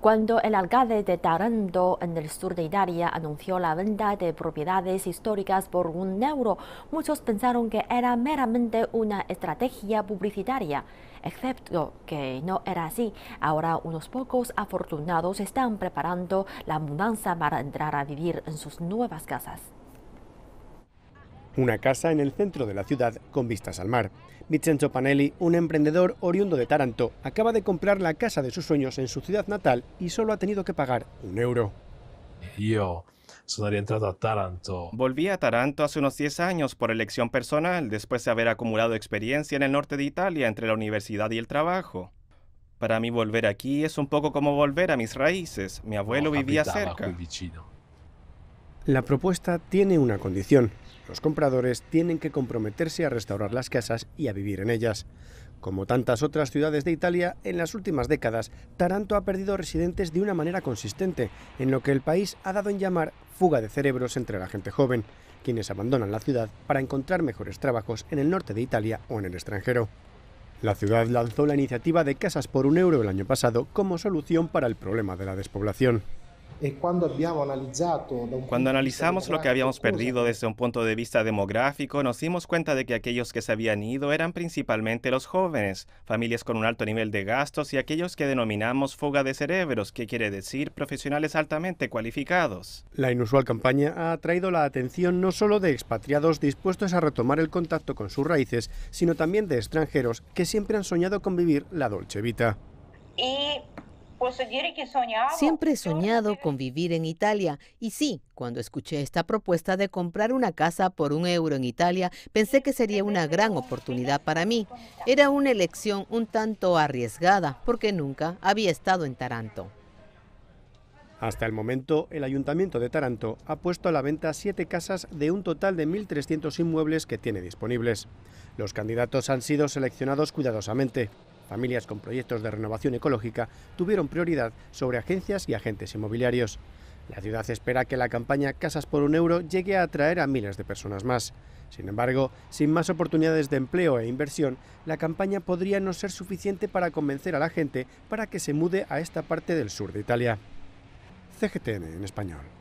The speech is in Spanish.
Cuando el alcalde de Taranto, en el sur de Italia, anunció la venta de propiedades históricas por un euro, muchos pensaron que era meramente una estrategia publicitaria, excepto que no era así. Ahora unos pocos afortunados están preparando la mudanza para entrar a vivir en sus nuevas casas una casa en el centro de la ciudad con vistas al mar. Vincenzo Panelli, un emprendedor oriundo de Taranto, acaba de comprar la casa de sus sueños en su ciudad natal y solo ha tenido que pagar un euro. Yo sonaría entrado a Taranto. Volví a Taranto hace unos 10 años por elección personal, después de haber acumulado experiencia en el norte de Italia entre la universidad y el trabajo. Para mí volver aquí es un poco como volver a mis raíces. Mi abuelo vivía cerca. La propuesta tiene una condición. Los compradores tienen que comprometerse a restaurar las casas y a vivir en ellas. Como tantas otras ciudades de Italia, en las últimas décadas, Taranto ha perdido residentes de una manera consistente, en lo que el país ha dado en llamar fuga de cerebros entre la gente joven, quienes abandonan la ciudad para encontrar mejores trabajos en el norte de Italia o en el extranjero. La ciudad lanzó la iniciativa de Casas por un euro el año pasado como solución para el problema de la despoblación. Cuando e analizamos lo que habíamos perdido desde un punto de vista demográfico, nos dimos cuenta de que aquellos que se habían ido eran principalmente los jóvenes, familias con un alto nivel de gastos y aquellos que denominamos fuga de cerebros, que quiere decir profesionales altamente cualificados. La inusual campaña ha atraído la atención no solo de expatriados dispuestos a retomar el contacto con sus raíces, sino también de extranjeros que siempre han soñado con vivir la Dolce Vita. Eh, pues, Siempre he soñado con vivir en Italia y sí, cuando escuché esta propuesta de comprar una casa por un euro en Italia, pensé que sería una gran oportunidad para mí. Era una elección un tanto arriesgada porque nunca había estado en Taranto. Hasta el momento, el Ayuntamiento de Taranto ha puesto a la venta siete casas de un total de 1.300 inmuebles que tiene disponibles. Los candidatos han sido seleccionados cuidadosamente. Familias con proyectos de renovación ecológica tuvieron prioridad sobre agencias y agentes inmobiliarios. La ciudad espera que la campaña Casas por un euro llegue a atraer a miles de personas más. Sin embargo, sin más oportunidades de empleo e inversión, la campaña podría no ser suficiente para convencer a la gente para que se mude a esta parte del sur de Italia. CGTN en español.